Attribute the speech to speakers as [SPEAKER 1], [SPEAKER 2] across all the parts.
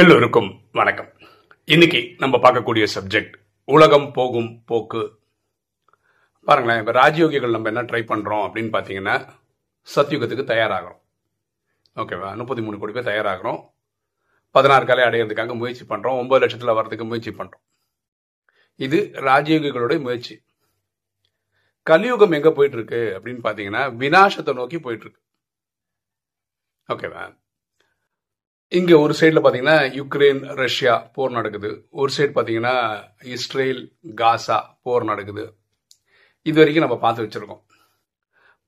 [SPEAKER 1] எல்லோருக்கும் வணக்கம் இன்னைக்கு நம்ம பார்க்கக்கூடிய சப்ஜெக்ட் உலகம் போகும் போக்கு பாருங்களேன் இப்போ ராஜயோகிகள் நம்ம என்ன ட்ரை பண்ணுறோம் அப்படின்னு பார்த்தீங்கன்னா சத்யுகத்துக்கு தயாராகிறோம் ஓகேவா முப்பத்தி மூணு கோடி பேர் தயாராகிறோம் பதினாறு கலை அடையிறதுக்காக முயற்சி பண்ணுறோம் ஒம்பது லட்சத்தில் வர்றதுக்கு முயற்சி பண்ணுறோம் இது ராஜயோகிகளுடைய முயற்சி கலியுகம் எங்கே போயிட்டுருக்கு அப்படின்னு பார்த்தீங்கன்னா வினாசத்தை நோக்கி போயிட்டுருக்கு ஓகேவா இங்கே ஒரு சைடில் பார்த்தீங்கன்னா யுக்ரைன் ரஷ்யா போர் நடக்குது ஒரு சைடு பார்த்தீங்கன்னா இஸ்ரேல் காசா போர் நடக்குது இது வரைக்கும் நம்ம பார்த்து வச்சுருக்கோம்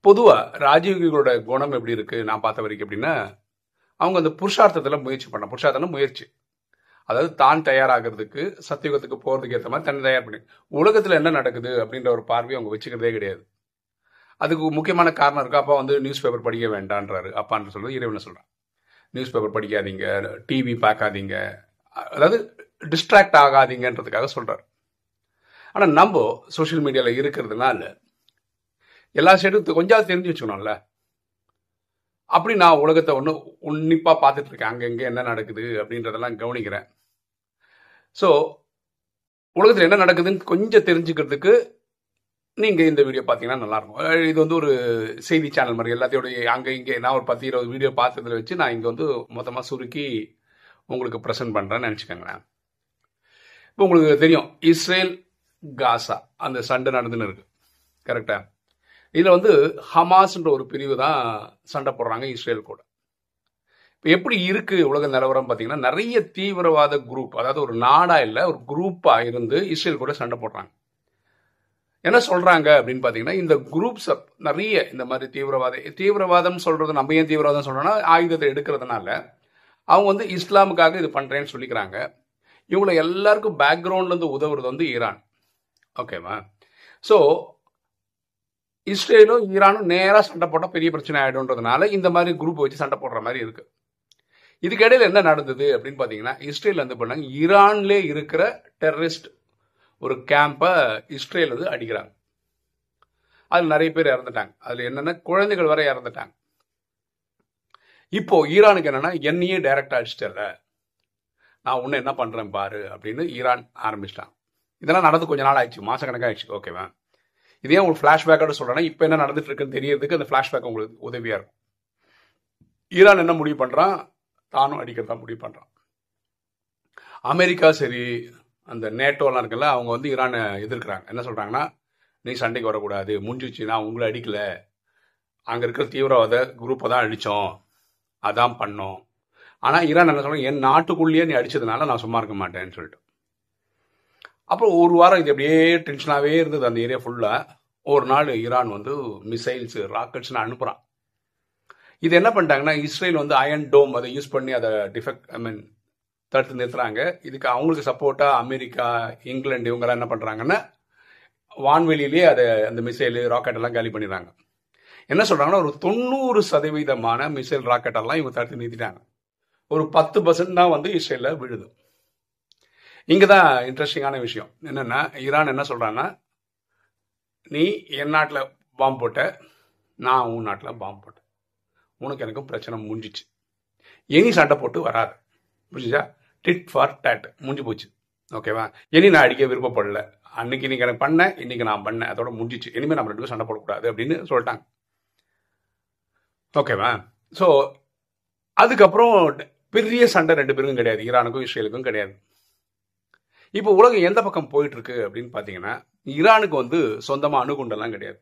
[SPEAKER 1] பொதுவாக ராஜீவ்களோட குணம் எப்படி இருக்குது நான் பார்த்த வரைக்கும் அப்படின்னா அவங்க அந்த புருஷார்த்தத்தில் முயற்சி பண்ண புருஷார்த்தம் முயற்சி அதாவது தான் தயாராகிறதுக்கு சத்தியுகத்துக்கு போகிறதுக்கு ஏற்ற மாதிரி தன்னை தயார் பண்ணி உலகத்தில் என்ன நடக்குது அப்படின்ற ஒரு பார்வையை அவங்க வச்சுக்கிறதே கிடையாது அதுக்கு முக்கியமான காரணம் இருக்கா அப்பா வந்து நியூஸ் பேப்பர் படிக்க வேண்டான்றாரு அப்பான்னு சொல்கிறது இறைவனை சொல்கிறேன் நியூஸ் பேப்பர் படிக்காதீங்க டிவி பார்க்காதீங்க அதாவது டிஸ்ட்ராக்ட் ஆகாதீங்கன்றதுக்காக சொல்கிறார் ஆனால் நம்ம சோஷியல் மீடியாவில் இருக்கிறதுனால எல்லா சைடும் கொஞ்சம் தெரிஞ்சு வச்சுக்கணும்ல அப்படி நான் உலகத்தை ஒன்று உன்னிப்பாக பார்த்துட்ருக்கேன் அங்கங்கே என்ன நடக்குது அப்படின்றதெல்லாம் கவனிக்கிறேன் ஸோ உலகத்தில் என்ன நடக்குதுன்னு கொஞ்சம் தெரிஞ்சுக்கிறதுக்கு நீங்கள் இந்த வீடியோ பார்த்தீங்கன்னா நல்லாயிருக்கும் இது வந்து ஒரு செய்தி சேனல் மாதிரி எல்லாத்தையோடைய அங்கே இங்கே நான் ஒரு பத்து இருபது வீடியோ பார்த்ததில் வச்சு நான் இங்கே வந்து மொத்தமாக சுருக்கி உங்களுக்கு ப்ரெசென்ட் பண்ணுறேன்னு நினச்சிக்கோங்களேன் இப்போ உங்களுக்கு தெரியும் இஸ்ரேல் காசா அந்த சண்டை நடந்துன்னு இருக்கு கரெக்டா இதில் வந்து ஹமாஸ்ன்ற ஒரு பிரிவு தான் சண்டை போடுறாங்க இஸ்ரேல் கூட இப்போ எப்படி இருக்கு உலக நிலவரம் பார்த்தீங்கன்னா நிறைய தீவிரவாத குரூப் அதாவது ஒரு நாடா இல்லை ஒரு குரூப்பாக இருந்து இஸ்ரேல் கூட சண்டை போடுறாங்க என்ன சொல்கிறாங்க அப்படின்னு பார்த்தீங்கன்னா இந்த குரூப்ஸ் நிறைய இந்த மாதிரி தீவிரவாத தீவிரவாதம் சொல்கிறது நம்ம ஏன் தீவிரவாதம் சொல்கிறோன்னா ஆயுதத்தை எடுக்கிறதுனால அவங்க வந்து இஸ்லாமுக்காக இது பண்ணுறேன்னு சொல்லிக்கிறாங்க இவங்கள எல்லாருக்கும் பேக்ரவுண்ட்லேருந்து உதவுறது வந்து ஈரான் ஓகேவா ஸோ இஸ்ரேலும் ஈரானும் நேராக சண்டை போட்டால் பெரிய பிரச்சனை ஆகிடும்ன்றதுனால இந்த மாதிரி குரூப் வச்சு சண்டை போடுற மாதிரி இருக்குது இதுக்கிடையில் என்ன நடந்தது அப்படின்னு பார்த்தீங்கன்னா இஸ்ரேல் வந்து பண்ணாங்க ஈரான்லேயே இருக்கிற டெரரிஸ்ட் ஒரு கேம்பை இஸ்ரேல் வந்து அடிக்கிறாங்க அதில் நிறைய பேர் இறந்துட்டாங்க அதில் என்னென்னா குழந்தைகள் வரை இறந்துட்டாங்க இப்போது ஈரானுக்கு என்னென்னா என்னையே டைரக்டாக அடிச்சிட்டல நான் உன்னை என்ன பண்ணுறேன் பாரு அப்படின்னு ஈரான் ஆரம்பிச்சிட்டான் இதெல்லாம் நடந்து கொஞ்ச நாள் ஆயிடுச்சு மாதக்கணக்காக ஆயிடுச்சு ஓகேவா இதே உங்களுக்கு ஃப்ளாஷ்பேக்கோட சொல்கிறேன்னா இப்போ என்ன நடந்துட்டு இருக்குன்னு தெரியறதுக்கு அந்த ஃப்ளாஷ்பேக் உங்களுக்கு உதவியாக இருக்கும் ஈரான் என்ன முடிவு பண்ணுறான் தானும் அடிக்கிறதா முடிவு பண்ணுறான் அமெரிக்கா சரி அந்த நேட்டோலாம் இருக்குல்ல அவங்க வந்து ஈரானை எதிர்க்கிறாங்க என்ன சொல்கிறாங்கன்னா நீ சண்டைக்கு வரக்கூடாது முடிஞ்சிச்சு நான் உங்களை அடிக்கலை அங்கே இருக்கிற தீவிரவாத குரூப்பை தான் அடித்தோம் அதான் பண்ணோம் ஆனால் ஈரான் என்ன சொல்கிறாங்க என் நாட்டுக்குள்ளேயே நீ அடித்ததுனால நான் சும்மா இருக்க மாட்டேன்னு சொல்லிட்டு அப்புறம் ஒரு வாரம் இது அப்படியே டென்ஷனாகவே இருந்தது அந்த ஏரியா ஃபுல்லாக ஒரு நாள் ஈரான் வந்து மிசைல்ஸு ராக்கெட்ஸ்னு அனுப்புகிறான் இது என்ன பண்ணிட்டாங்கன்னா இஸ்ரேல் வந்து அயன் டோம் அதை யூஸ் பண்ணி அதை டிஃபெக்ட் ஐ மீன் தடுத்து நிறுத்துறாங்க இதுக்கு அவங்களுக்கு சப்போர்ட்டா அமெரிக்கா இங்கிலாந்து இவங்கெல்லாம் என்ன பண்றாங்கன்னா வான்வெளியிலேயே அதை அந்த மிசைலு ராக்கெட் எல்லாம் காலி பண்ணிடுறாங்க என்ன சொல்றாங்கன்னா ஒரு தொண்ணூறு சதவீதமான மிசைல் ராக்கெட் எல்லாம் இவங்க தடுத்து நிறுத்திட்டாங்க ஒரு பத்து பர்சன்ட் தான் வந்து இஸ்ரேல விழுது இங்கே தான் இன்ட்ரெஸ்டிங்கான விஷயம் என்னென்னா ஈரான் என்ன சொல்கிறான்னா நீ என் நாட்டில் பாம்பு போட்ட நான் உன் நாட்டில் பாம்பு போட்டேன் உனக்கு எனக்கும் பிரச்சனை முடிஞ்சிச்சு இனி சண்டை போட்டு வராது புரிஞ்சுச்சா டிட் ஃபார் டேட் முடிஞ்சு போச்சு ஓகேவா இனி நான் அடிக்க விருப்பப்படல அன்னைக்கு இன்னைக்கு எனக்கு பண்ணேன் இன்னைக்கு நான் பண்ணேன் அதோட முடிஞ்சிச்சு இனிமேல் நம்ம ரெண்டு பேரும் சண்டை போடக்கூடாது அப்படின்னு சொல்லிட்டாங்க ஓகேவா ஸோ அதுக்கப்புறம் பெரிய சண்டை ரெண்டு பேருக்கும் கிடையாது ஈரானுக்கும் இஸ்ரேலுக்கும் கிடையாது இப்போ உலகம் எந்த பக்கம் போயிட்டு இருக்கு அப்படின்னு பார்த்தீங்கன்னா ஈரானுக்கு வந்து சொந்தமாக அணுகுண்டெல்லாம் கிடையாது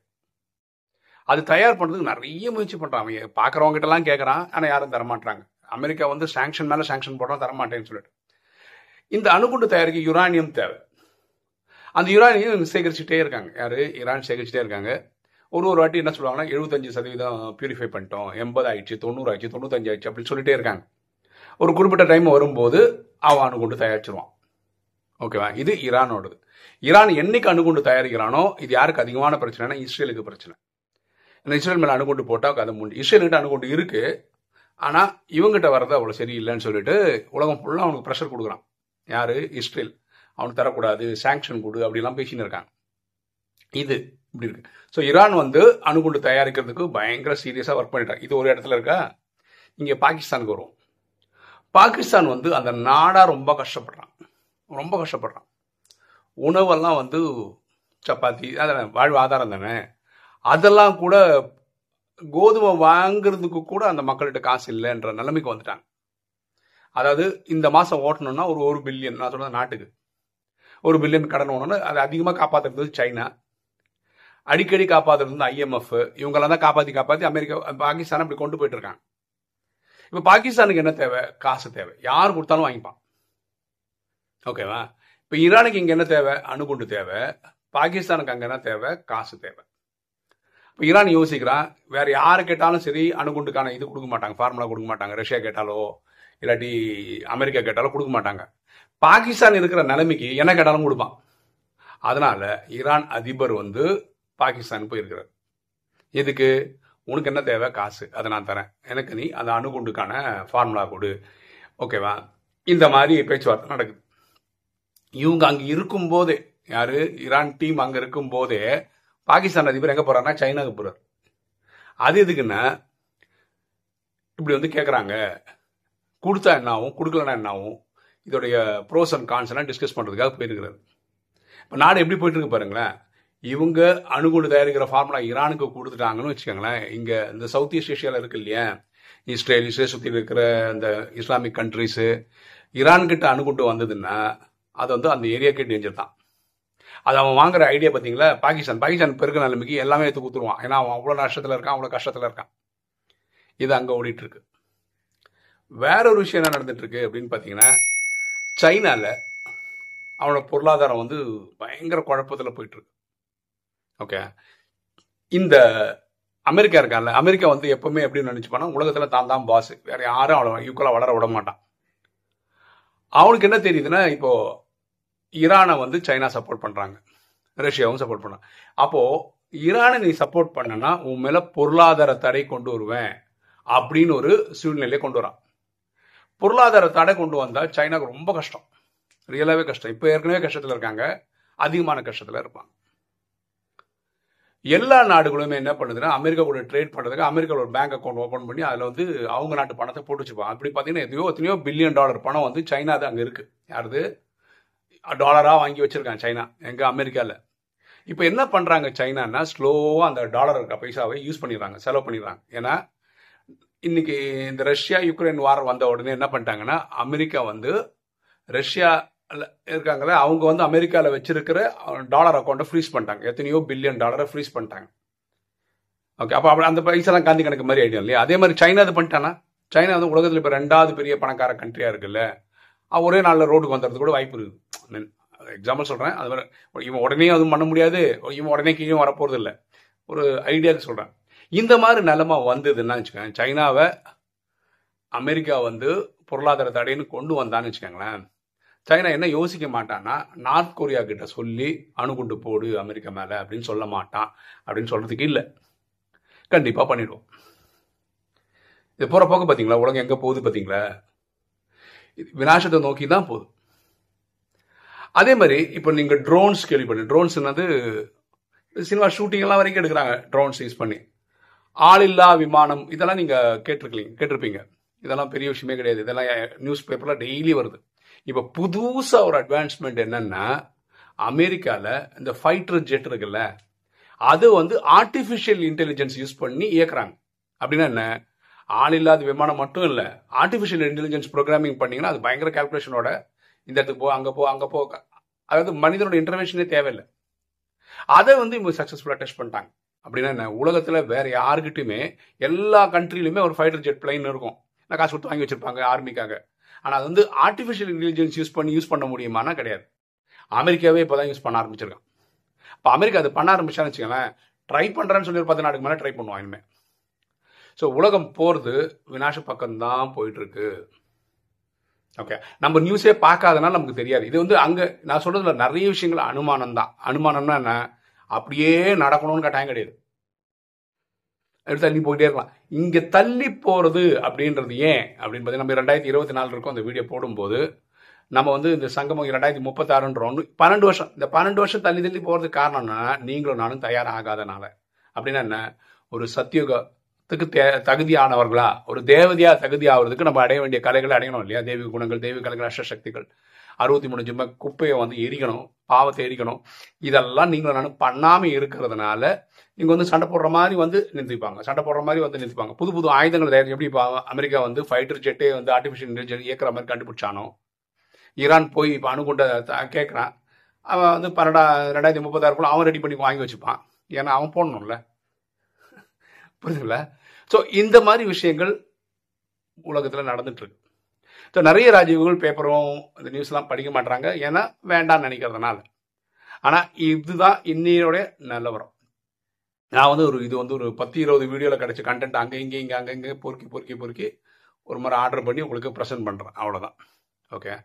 [SPEAKER 1] அது தயார் பண்ணுறதுக்கு நிறைய முயற்சி பண்ணுறான் பார்க்குறவங்ககிட்டலாம் கேட்குறான் ஆனால் யாரும் தரமாட்டாங்க அமெரிக்கா வந்து சாங்ஷன் மேலே சாங்ஷன் போட்டால் தரமாட்டேன்னு சொல்லிட்டு இந்த அணுகுண்டு தயாரிக்க யுரானியம் தேவை அந்த யுரானியம் சேகரிச்சுட்டே இருக்காங்க யார் ஈரான் சேகரிச்சுட்டே இருக்காங்க ஒரு ஒரு வாட்டி என்ன சொல்லுவாங்கன்னா எழுபத்தஞ்சு சதவீதம் பியூரிஃபை பண்ணிட்டோம் எண்பது ஆயிடுச்சு தொண்ணூறு ஆயிடுச்சு தொண்ணூத்தஞ்சு ஆயிடுச்சு அப்படின்னு சொல்லிட்டே இருக்காங்க
[SPEAKER 2] ஒரு குறிப்பிட்ட டைம் வரும்போது
[SPEAKER 1] அவன் அணுகுண்டு தயாரிச்சிருவான் ஓகேவா இது ஈரானோடது ஈரான் என்னைக்கு அணுகுண்டு தயாரிக்கிறானோ இது யாருக்கு அதிகமான பிரச்சனைனா இஸ்ரேலுக்கு பிரச்சனை இஸ்ரேல் மேலே அணுகுண்டு போட்டால் அதை முடிஞ்சு இஸ்ரேல்கிட்ட அணுகுண்டு இருக்குது ஆனால் இவங்ககிட்ட வர்றது அவ்வளோ சரியில்லைன்னு சொல்லிட்டு உலகம் ஃபுல்லாக அவனுக்கு ப்ரெஷர் கொடுக்குறான் யார் இஸ்ரேல் அவனுக்கு தரக்கூடாது சாங்ஷன் கொடு அப்படிலாம் பேசின்னு இருக்காங்க இது இப்படி இருக்கு ஸோ ஈரான் வந்து அணுகுண்டு தயாரிக்கிறதுக்கு பயங்கர சீரியஸாக ஒர்க் பண்ணிட்டாங்க இது ஒரு இடத்துல இருக்கா இங்கே பாகிஸ்தானுக்கு வரும் பாகிஸ்தான் வந்து அந்த நாடாக ரொம்ப கஷ்டப்படுறான் ரொம்ப கஷ்டப்படுறான் உணவெல்லாம் வந்து சப்பாத்தி அதான் வாழ்வு ஆதாரம் தானே அதெல்லாம் கூட கோதுமை வாங்குறதுக்கு கூட அந்த மக்கள்கிட்ட காசு இல்லைன்ற நிலைமைக்கு வந்துட்டாங்க அதாவது இந்த மாதம் ஓட்டணும்னா ஒரு ஒரு பில்லியன் நான் சொல்கிறேன் நாட்டுக்கு ஒரு பில்லியன் கடன் ஓடணும்னு அதை அதிகமாக காப்பாற்றுறது சைனா அடிக்கடி காப்பாற்றுறது வந்து ஐஎம்எஃப் இவங்களாம் தான் காப்பாற்றி காப்பாற்றி அமெரிக்கா பாகிஸ்தான் அப்படி கொண்டு போயிட்டு இருக்காங்க இப்போ பாகிஸ்தானுக்கு என்ன தேவை காசு தேவை யார் கொடுத்தாலும் வாங்கிப்பான் ஓகேவா இப்போ ஈரானுக்கு இங்கே என்ன தேவை அணுகுண்டு தேவை பாகிஸ்தானுக்கு அங்கே என்ன தேவை காசு தேவை இப்போ ஈரான் யோசிக்கிறான் வேறு யார் கேட்டாலும் சரி அணுகுண்டுக்கான இது கொடுக்க மாட்டாங்க ஃபார்முலா கொடுக்க மாட்டாங்க ரஷ்யா கேட்டாலோ இல்லாட்டி அமெரிக்கா கேட்டாலோ கொடுக்க மாட்டாங்க பாகிஸ்தான் இருக்கிற நிலைமைக்கு என்ன கேட்டாலும் கொடுப்பான் அதனால் ஈரான் அதிபர் வந்து பாகிஸ்தான் போயிருக்கிறார் எதுக்கு உனக்கு என்ன தேவை காசு அதை நான் தரேன் எனக்கு நீ அந்த அணுகுண்டுக்கான ஃபார்முலா கொடு ஓகேவா இந்த மாதிரி பேச்சுவார்த்தை நடக்குது இவங்க அங்கே இருக்கும்போதே யார் ஈரான் டீம் அங்கே இருக்கும்போதே பாகிஸ்தான் அதிபர் எங்கே போகிறாருன்னா சைனாவுக்கு போகிறார் அது எதுக்குன்னா இப்படி வந்து கேட்குறாங்க கொடுத்தா என்ன கொடுக்கலனா என்ன இதோடைய ப்ரோஸ் அண்ட் கான்ஸ்லாம் டிஸ்கஸ் பண்ணுறதுக்காக போயிருக்கிறார் இப்போ நாடு எப்படி போயிட்டுருக்கு பாருங்களேன் இவங்க அணுகுண்டு தயாரிக்கிற ஃபார்முலா ஈரானுக்கு கொடுத்துட்டாங்கன்னு வச்சுக்கோங்களேன் இங்கே இந்த சவுத் ஈஸ்ட் ஏஷியாவில் இருக்கு இல்லையா இஸ்ரேல் இஸ்ரேல் சுற்றி இருக்கிற இந்த இஸ்லாமிக் கண்ட்ரிஸு ஈரான்கிட்ட அணுகுண்டு வந்ததுன்னா அது வந்து அந்த ஏரியாக்கே டேஞ்சர் தான் அது அவன் வாங்குற ஐடியா பார்த்தீங்களா பாகிஸ்தான் பாகிஸ்தான் பெருக்க நிலைமைக்கு எல்லாமே எடுத்து கொடுத்துருவான் ஏன்னா அவன் அவ்வளோ நஷ்டத்தில் இருக்கான் அவ்வளோ கஷ்டத்தில் இருக்கான் இது அங்கே ஓடிட்டு இருக்கு வேற ஒரு விஷயம் என்ன நடந்துட்டு இருக்கு அப்படின்னு பார்த்தீங்கன்னா சைனாவில் அவனோட பொருளாதாரம் வந்து பயங்கர குழப்பத்தில் போயிட்டுருக்கு ஓகே இந்த அமெரிக்கா இருக்கான்ல அமெரிக்கா வந்து எப்பவுமே நினச்சி போனால் உலகத்தில் தான் தான் பாஸ் வேற யாரும் அவ்வளோ ஈக்குவலாக வளர விட மாட்டான் அவனுக்கு என்ன தெரியுதுன்னா இப்போது ஈரானை வந்து சைனா சப்போர்ட் பண்ணுறாங்க ரஷ்யாவும் சப்போர்ட் பண்ணுறாங்க அப்போது ஈரானை நீ சப்போர்ட் பண்ணனா உன் மேலே பொருளாதார தடை கொண்டு வருவேன் அப்படின்னு ஒரு சூழ்நிலையை கொண்டு வரான் பொருளாதார தடை கொண்டு வந்தால் சைனாவுக்கு ரொம்ப கஷ்டம் ரியலாகவே கஷ்டம் இப்போ ஏற்கனவே கஷ்டத்தில் இருக்காங்க அதிகமான கஷ்டத்தில் இருப்பாங்க எல்லா நாடுகளுமே என்ன பண்ணுதுன்னா அமெரிக்கா கூட ட்ரேட் பண்ணுறதுக்கு அமெரிக்காவோட பேங்க் அக்கௌண்ட் ஓப்பன் பண்ணி அதில் வந்து அவங்க நாட்டு பணத்தை போட்டு வச்சுப்பாங்க அப்படி பார்த்தீங்கன்னா எதையோ எத்தனையோ பில்லியன் டாலர் பணம் வந்து சைனா தான் அங்கே இருக்குது யாரது டாலராக வாங்கி வச்சுருக்கான் சைனா எங்கள் அமெரிக்காவில் இப்போ என்ன பண்ணுறாங்க சைனானா ஸ்லோவாக அந்த டாலர் இருக்க பைசாவை யூஸ் பண்ணிடுறாங்க செலவு பண்ணிடுறாங்க ஏன்னா இன்னைக்கு இந்த ரஷ்யா யுக்ரைன் வார் வந்த உடனே என்ன பண்ணிட்டாங்கன்னா அமெரிக்கா வந்து ரஷ்யாவில் இருக்காங்களே அவங்க வந்து அமெரிக்காவில் வச்சிருக்கிற டாலர் அக்கௌண்ட்டை ஃப்ரீஸ் பண்ணிட்டாங்க எத்தனையோ பில்லியன் டாலரை ஃப்ரீஸ் பண்ணிட்டாங்க ஓகே அப்போ அப்படி அந்த பைசாலாம் காந்தி கணக்கு மாதிரி ஐடியா இல்லையா அதே மாதிரி சைனா இது பண்ணிட்டானா சைனா வந்து உலகத்தில் இப்போ ரெண்டாவது பெரிய பணக்கார கண்ட்ரியாக இருக்குல்ல அவன் ஒரே நாளில் ரோடுக்கு வந்துடுறது கூட வாய்ப்பு இருக்குது எக்ஸாம்பிள் சொல்கிறேன் அது மாதிரி இவன் உடனே அதுவும் பண்ண முடியாது இவன் உடனே கீழே வரப்போகிறது இல்லை ஒரு ஐடியாவுக்கு சொல்கிறேன் இந்த மாதிரி நிலமா வந்ததுன்னா வச்சுக்கோங்க சைனாவை அமெரிக்கா வந்து பொருளாதார தடைன்னு கொண்டு வந்தான்னு வச்சுக்கோங்களேன் சைனா என்ன யோசிக்க மாட்டான்னா நார்த் கொரியா கிட்ட சொல்லி அணுகுண்டு போடு அமெரிக்கா மேலே அப்படின்னு சொல்ல மாட்டான் அப்படின்னு சொல்கிறதுக்கு இல்லை கண்டிப்பாக பண்ணிடுவோம் இது போகிற போக்க பார்த்தீங்களா உலகம் எங்கே போகுது பார்த்தீங்களா விநாசத்தை நோக்கி தான் போதும் அதே மாதிரி இப்போ நீங்கள் ட்ரோன்ஸ் கேள்விப்பட்டு ட்ரோன்ஸ் என்னது சினிமா ஷூட்டிங்லாம் வரைக்கும் எடுக்கிறாங்க ட்ரோன்ஸ் யூஸ் பண்ணி ஆளில்லா விமானம் இதெல்லாம் நீங்கள் கேட்டிருக்கீங்க கேட்டிருப்பீங்க இதெல்லாம் பெரிய விஷயமே கிடையாது இதெல்லாம் நியூஸ் பேப்பரில் டெய்லி வருது இப்போ புதுசாக ஒரு அட்வான்ஸ்மெண்ட் என்னென்னா அமெரிக்காவில் இந்த ஃபைட்டர் ஜெட் இருக்குல்ல அது வந்து ஆர்டிஃபிஷியல் இன்டெலிஜென்ஸ் யூஸ் பண்ணி இயக்குறாங்க அப்படின்னா என்ன ஆள் இல்லாத விமானம் மட்டும் இல்லை ஆர்டிஃபிஷியல் இன்டெலிஜென்ஸ் ப்ரோக்ராமிங் பண்ணிங்கன்னா அது பயங்கர கால்குலேஷனோட இந்த இடத்துக்கு போ அங்கே போ அங்கே போ அதாவது மனிதனோட இன்டர்வென்ஷனே தேவையில்லை அதை வந்து இவங்க சக்ஸஸ்ஃபுல்லாக டெஸ்ட் பண்ணிட்டாங்க அப்படின்னா என்ன உலகத்தில் வேற யாருக்கிட்டையுமே எல்லா கண்ட்ரிலையுமே ஒரு ஃபைட்டர் ஜெட் பிளைன் இருக்கும் நான் காசு கொடுத்து வாங்கி வச்சிருப்பாங்க ஆர்மிக்காக ஆனால் அது வந்து ஆர்டிஃபிஷியல் இன்டெலிஜென்ஸ் யூஸ் பண்ணி யூஸ் பண்ண முடியுமானா கிடையாது அமெரிக்காவே இப்போ தான் யூஸ் பண்ண ஆரம்பிச்சிருக்கான் இப்போ அமெரிக்கா அது பண்ண ஆரம்பிச்சான்னு வச்சுக்கோங்களேன் ட்ரை பண்ணுறேன்னு சொல்லி ஒரு பத்து நாடுக்கு மேலே ட்ரை பண்ணுவான் இனிமேல் ஸோ உலகம் போகிறது வினாஷ பக்கம்தான் போயிட்டுருக்கு ஓகே நம்ம நியூஸே பார்க்காதனால நமக்கு தெரியாது இது வந்து அங்கே நான் சொல்கிறதுல நிறைய விஷயங்கள் அனுமானம் தான் அனுமானம்னா என்ன அப்படியே நடக்கணும்னு கட்டாயம் கிடையாது தள்ளி போயிட்டே இருக்கலாம் இங்கே தள்ளி போகிறது அப்படின்றது ஏன் அப்படின்னு பார்த்தீங்கன்னா நம்ம ரெண்டாயிரத்தி இருபத்தி நாலு இருக்கும் அந்த வீடியோ போடும்போது நம்ம வந்து இந்த சங்கமம் ரெண்டாயிரத்தி முப்பத்தாறுன்றோம் பன்னெண்டு வருஷம் இந்த பன்னெண்டு வருஷம் தள்ளி தள்ளி போகிறதுக்கு காரணம்னா நீங்களும் நானும் தயாராகாதனால அப்படின்னா என்ன ஒரு சத்தியுக தே தகுதியானவர்களா ஒரு தேவதையா தகுதி ஆகிறதுக்கு நம்ம அடைய வேண்டிய கலைகளை அடையணும் இல்லையா தெய்வீக குணங்கள் தெய்வீக கலைகள் அஷ்டசக்திகள் அறுபத்தி மூணு ஜிம்மை குப்பையை வந்து எரிக்கணும் பாவத்தை எரிக்கணும் இதெல்லாம் நீங்கள் நான் பண்ணாமல் இருக்கிறதுனால நீங்கள் வந்து சண்டை போடுற மாதிரி வந்து நிறுத்திப்பாங்க சண்டை போடுற மாதிரி வந்து நிறுத்திப்பாங்க புது புது ஆயுதங்கள் தயாரிச்சு எப்படி அமெரிக்கா வந்து ஃபைட்டர் ஜெட்டே வந்து ஆர்டிஃபிஷியல் இன்டெலிஜென்ஸ் இயக்கிற மாதிரி கண்டுபிடிச்சானோ ஈரான் போய் இப்போ அணுகுண்ட கேட்குறான் அவன் வந்து பன்னெண்டா ரெண்டாயிரத்தி முப்பதாயிரம் அவன் ரெடி பண்ணி வாங்கி வச்சுப்பான் ஏன்னா அவன் போடணும்ல புரியுதுங்களா ஸோ இந்த மாதிரி விஷயங்கள் உலகத்தில் இருக்கு ஸோ நிறைய ராஜீவ்கள் பேப்பரும் இந்த நியூஸ்லாம் படிக்க மாட்டாங்க ஏன்னா வேண்டாம்னு நினைக்கிறதுனால ஆனால் இதுதான் இன்னையோடைய நிலவரம் நான் வந்து ஒரு இது வந்து ஒரு பத்து இருபது வீடியோவில் கிடைச்ச கண்டென்ட் அங்கே இங்கே இங்கே அங்கே இங்கே பொறுக்கி பொறுக்கி பொறுக்கி ஒரு மாதிரி ஆர்டர் பண்ணி உங்களுக்கு ப்ரெசென்ட் பண்ணுறேன் அவ்வளோதான் ஓகே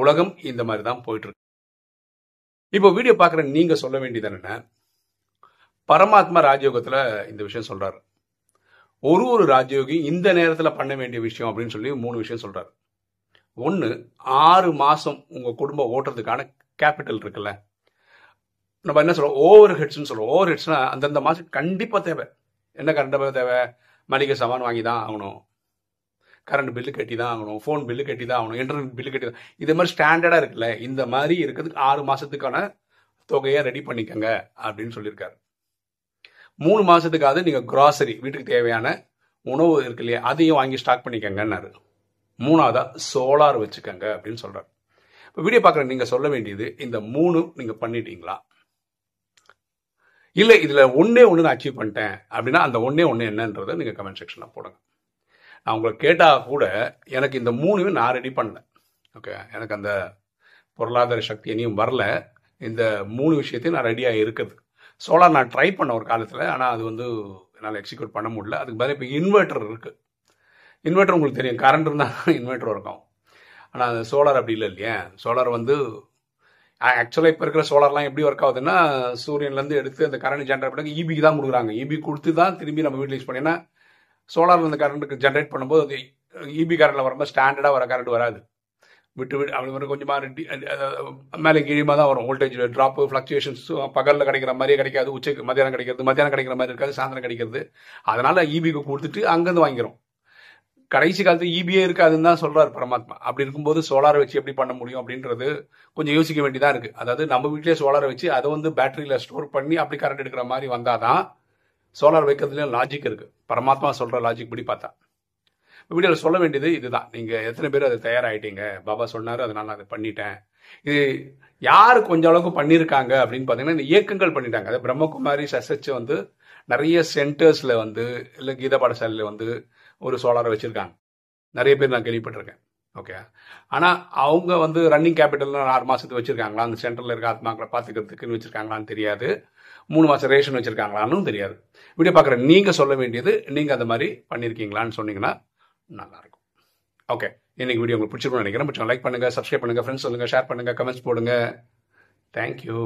[SPEAKER 1] உலகம் இந்த மாதிரி தான் போயிட்டுருக்கு இப்போ வீடியோ பார்க்குற நீங்கள் சொல்ல வேண்டியது என்ன பரமாத்மா ராஜயோகத்தில் இந்த விஷயம் சொல்கிறாரு ஒரு ஒரு ராஜயோகி இந்த நேரத்தில் பண்ண வேண்டிய விஷயம் அப்படின்னு சொல்லி மூணு விஷயம் சொல்கிறார் ஒன்று ஆறு மாதம் உங்கள் குடும்பம் ஓட்டுறதுக்கான கேபிட்டல் இருக்குல்ல நம்ம என்ன சொல்கிறோம் ஓவர் ஹெட்ஸ்னு சொல்கிறோம் ஓவர் ஹெட்ஸ்னால் அந்தந்த மாதம் கண்டிப்பாக தேவை என்ன கரண்ட்டு தேவை மளிகை சாமான் வாங்கி தான் ஆகணும் கரண்ட் பில்லு கட்டி தான் ஆகணும் ஃபோன் பில்லு கட்டி தான் ஆகணும் இன்டர்நெட் பில்லு கட்டி தான் இது மாதிரி ஸ்டாண்டர்டாக இருக்குல்ல இந்த மாதிரி இருக்கிறதுக்கு ஆறு மாதத்துக்கான தொகையை ரெடி பண்ணிக்கோங்க அப்படின்னு சொல்லியிருக்காரு மூணு மாதத்துக்காவது நீங்கள் க்ராசரி வீட்டுக்கு தேவையான உணவு இருக்கு இல்லையா அதையும் வாங்கி ஸ்டாக் பண்ணிக்கங்கன்னாரு மூணாவதாக சோலார் வச்சுக்கோங்க அப்படின்னு சொல்கிறார் இப்போ வீடியோ பார்க்குற நீங்கள் சொல்ல வேண்டியது இந்த மூணு நீங்கள் பண்ணிட்டீங்களா இல்லை இதில் ஒன்றே ஒன்று நான் அச்சீவ் பண்ணிட்டேன் அப்படின்னா அந்த ஒன்றே ஒன்று என்னன்றதை நீங்கள் கமெண்ட் செக்ஷனில் போடுங்க நான் உங்களை கேட்டால் கூட எனக்கு இந்த மூணுமே நான் ரெடி பண்ணேன் ஓகே எனக்கு அந்த பொருளாதார சக்தி இனியும் வரல இந்த மூணு விஷயத்தையும் நான் ரெடியாக இருக்குது சோலார் நான் ட்ரை பண்ண ஒரு காலத்தில் ஆனால் அது வந்து என்னால் எக்ஸிக்யூட் பண்ண முடியல அதுக்கு பதில் இப்போ இன்வெர்டர் இருக்குது இன்வெர்டர் உங்களுக்கு தெரியும் கரண்ட் இருந்தால் இன்வெர்டர் இருக்கும் ஆனால் அது சோலார் அப்படி இல்லை இல்லையா சோலார் வந்து ஆக்சுவலாக இப்போ இருக்கிற சோலார்லாம் எப்படி ஒர்க் ஆகுதுன்னா சூரியன்லேருந்து எடுத்து அந்த கரண்ட் ஜென்ரேட் பண்ணி இபிக்கு e தான் கொடுக்குறாங்க இபி e கொடுத்து தான் திரும்பி நம்ம வீட்டில் யூஸ் பண்ணினா சோலார்லேருந்து கரண்ட்டுக்கு ஜென்ரேட் பண்ணும்போது அது இபி e கரண்டில் வரும்போது ஸ்டாண்டர்டாக வர கரண்ட் வராது விட்டு விட்டு அப்படி மாதிரி கொஞ்சமாக மேலே கீழமாக தான் வரும் வோல்டேஜ் ட்ராப்பு ஃப்ளக்சுவேஷன்ஸ் பகலில் கிடைக்கிற மாதிரியே கிடைக்காது உச்சைக்கு மத்தியானம் கிடைக்கிறது மத்தியானம் கிடைக்கிற மாதிரி இருக்காது சாயந்தரம் கிடைக்கிறது அதனால் ஈபிக்கு e கொடுத்துட்டு அங்கேருந்து வாங்கிறோம் கடைசி காலத்து ஈபியே e இருக்காதுன்னு தான் சொல்கிறார் பரமாத்மா அப்படி இருக்கும்போது சோலாரை வச்சு எப்படி பண்ண முடியும் அப்படின்றது கொஞ்சம் யோசிக்க வேண்டியதாக இருக்குது அதாவது நம்ம வீட்டிலே சோலாரை வச்சு அதை வந்து பேட்டரியில் ஸ்டோர் பண்ணி அப்படி கரண்ட் எடுக்கிற மாதிரி வந்தால் தான் சோலார் வைக்கிறதுலேயும் லாஜிக் இருக்குது பரமாத்மா சொல்கிற லாஜிக் படி பார்த்தா வீடியோவில் சொல்ல வேண்டியது இதுதான் நீங்கள் எத்தனை பேர் அதை தயாராகிட்டீங்க பாபா சொன்னார் அதனால் நான் அதை பண்ணிட்டேன் இது யார் கொஞ்ச அளவுக்கு பண்ணியிருக்காங்க அப்படின்னு பார்த்தீங்கன்னா இந்த இயக்கங்கள் பண்ணிட்டாங்க அதை பிரம்மகுமாரி சசச்சு வந்து நிறைய சென்டர்ஸில் வந்து இல்லை கீத பாடசாலையில் வந்து ஒரு சோலாரை வச்சுருக்காங்க நிறைய பேர் நான் கேள்விப்பட்டிருக்கேன் ஓகே ஆனால் அவங்க வந்து ரன்னிங் கேபிட்டல்லாம் ஆறு மாதத்துக்கு வச்சுருக்காங்களா அந்த சென்டரில் இருக்க ஆத்மாக்களை பார்த்துக்கிறதுக்குன்னு வச்சுருக்காங்களான்னு தெரியாது மூணு மாதம் ரேஷன் வச்சுருக்காங்களான்னு தெரியாது வீடியோ பார்க்குற நீங்கள் சொல்ல வேண்டியது நீங்கள் அந்த மாதிரி பண்ணியிருக்கீங்களான்னு சொன்னீங்கன்னா நல்லாயிருக்கும் ஓகே இன்னைக்கு வீடியோ உங்களுக்கு பிடிச்சிருக்கும் நினைக்கிறேன் லைக் பண்ணுங்கள் சப்ஸ்கிரைப் பண்ணுங்கள் ஃப்ரெண்ட்ஸ் சொல்லுங்கள் ஷேர் பண்ணுங்கள் கமெண்ட்ஸ் போடுங்க தேங்க்யூ